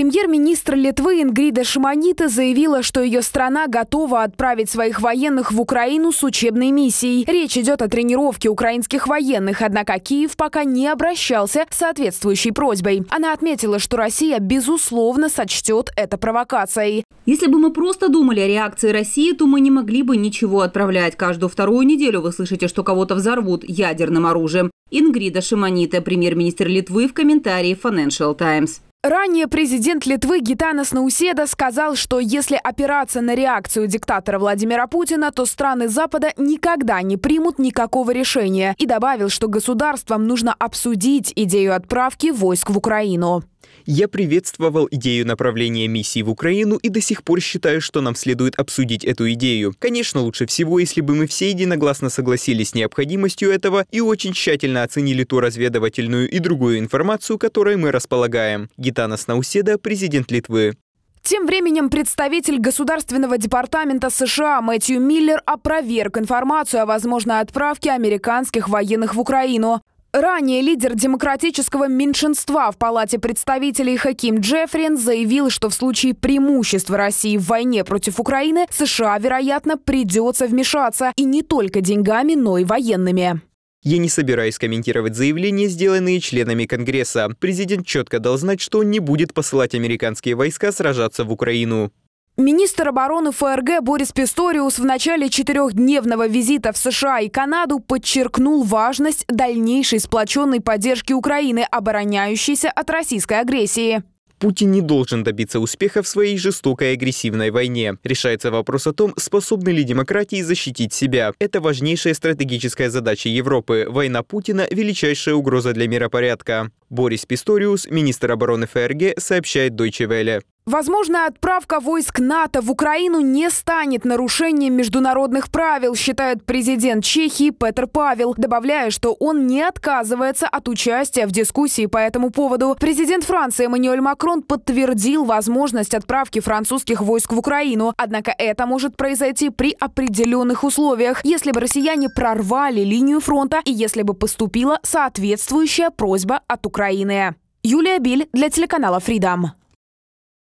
Премьер-министр Литвы Ингрида Шимонита заявила, что ее страна готова отправить своих военных в Украину с учебной миссией. Речь идет о тренировке украинских военных, однако Киев пока не обращался с соответствующей просьбой. Она отметила, что Россия, безусловно, сочтет это провокацией. Если бы мы просто думали о реакции России, то мы не могли бы ничего отправлять. Каждую вторую неделю вы слышите, что кого-то взорвут ядерным оружием. Ингрида Шимонита, премьер-министр Литвы в комментарии Financial Times. Ранее президент Литвы Гитанас Науседа сказал, что если опираться на реакцию диктатора Владимира Путина, то страны Запада никогда не примут никакого решения и добавил, что государствам нужно обсудить идею отправки войск в Украину. Я приветствовал идею направления миссии в Украину и до сих пор считаю, что нам следует обсудить эту идею. Конечно, лучше всего, если бы мы все единогласно согласились с необходимостью этого и очень тщательно оценили ту разведывательную и другую информацию, которой мы располагаем. Гитанас Науседа, президент Литвы. Тем временем представитель Государственного департамента США Мэтью Миллер опроверг информацию о возможной отправке американских военных в Украину. Ранее лидер демократического меньшинства в Палате представителей Хаким Джеффрин заявил, что в случае преимущества России в войне против Украины США, вероятно, придется вмешаться и не только деньгами, но и военными. Я не собираюсь комментировать заявления, сделанные членами Конгресса. Президент четко дал знать, что он не будет посылать американские войска сражаться в Украину. Министр обороны ФРГ Борис Писториус в начале четырехдневного визита в США и Канаду подчеркнул важность дальнейшей сплоченной поддержки Украины, обороняющейся от российской агрессии. Путин не должен добиться успеха в своей жестокой агрессивной войне. Решается вопрос о том, способны ли демократии защитить себя. Это важнейшая стратегическая задача Европы. Война Путина – величайшая угроза для миропорядка. Борис Писториус, министр обороны ФРГ, сообщает Deutsche Welle. Возможно, отправка войск НАТО в Украину не станет нарушением международных правил, считает президент Чехии Петр Павел, добавляя, что он не отказывается от участия в дискуссии по этому поводу. Президент Франции Эммануэль Макрон подтвердил возможность отправки французских войск в Украину. Однако это может произойти при определенных условиях, если бы россияне прорвали линию фронта и если бы поступила соответствующая просьба от Украины. Юлия Биль для телеканала Freedom.